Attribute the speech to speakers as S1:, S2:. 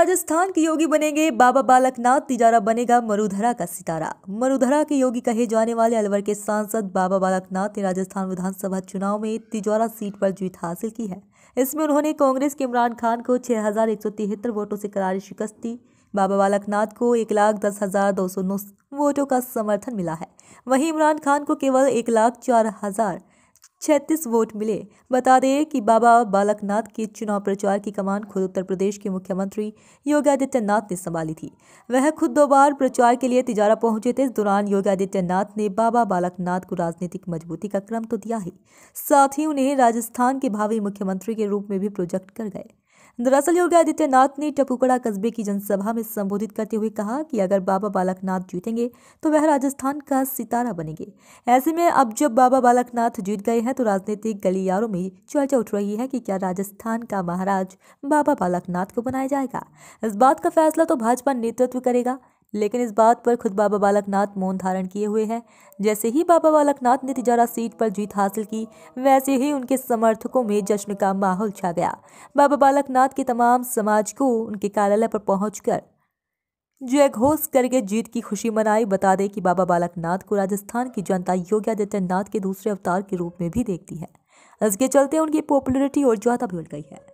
S1: राजस्थान के योगी बनेंगे बाबा बालकनाथ तिजारा बनेगा मरुधरा का सितारा मरुधरा के योगी कहे जाने वाले अलवर के सांसद बाबा बालकनाथ ने राजस्थान विधानसभा चुनाव में तिजारा सीट पर जीत हासिल की है इसमें उन्होंने कांग्रेस के इमरान खान को तिहत्तर वोटों से करारी शिकस्त दी बाबा बालकनाथ को एक लाख दस हज़ार दो सौ नौ वोटों का समर्थन मिला है वहीं इमरान खान को केवल एक लाख चार हज़ार छत्तीस वोट मिले बता दें कि बाबा बालकनाथ के चुनाव प्रचार की कमान खुद उत्तर प्रदेश के मुख्यमंत्री योगी आदित्यनाथ ने संभाली थी वह खुद दो बार प्रचार के लिए तिजारा पहुंचे थे इस दौरान योगी आदित्यनाथ ने बाबा बालकनाथ को राजनीतिक मजबूती का क्रम तो दिया ही साथ ही उन्हें राजस्थान के भावी मुख्यमंत्री के रूप में भी प्रोजेक्ट कर गए दरअसल योगी आदित्यनाथ ने टपुकड़ा कस्बे की जनसभा में संबोधित करते हुए कहा कि अगर बाबा बालकनाथ जीतेंगे तो वह राजस्थान का सितारा बनेंगे ऐसे में अब जब बाबा बालकनाथ जीत गए हैं तो राजनीतिक गलियारों में चर्चा उठ रही है कि क्या राजस्थान का महाराज बाबा बालकनाथ को बनाया जाएगा इस बात का फैसला तो भाजपा नेतृत्व करेगा लेकिन इस बात पर खुद बाबा बालकनाथ मौन धारण किए हुए हैं जैसे ही बाबा बालकनाथ ने तिजारा सीट पर जीत हासिल की वैसे ही उनके समर्थकों में जश्न का माहौल छा गया बाबा बालकनाथ के तमाम समाज को उनके कार्यालय पर पहुंचकर जय घोष करके जीत की खुशी मनाई बता दें कि बाबा बालकनाथ को राजस्थान की जनता योगी आदित्यनाथ के दूसरे अवतार के रूप में भी देखती है इसके चलते उनकी पॉपुलरिटी और ज़्यादा बढ़ गई है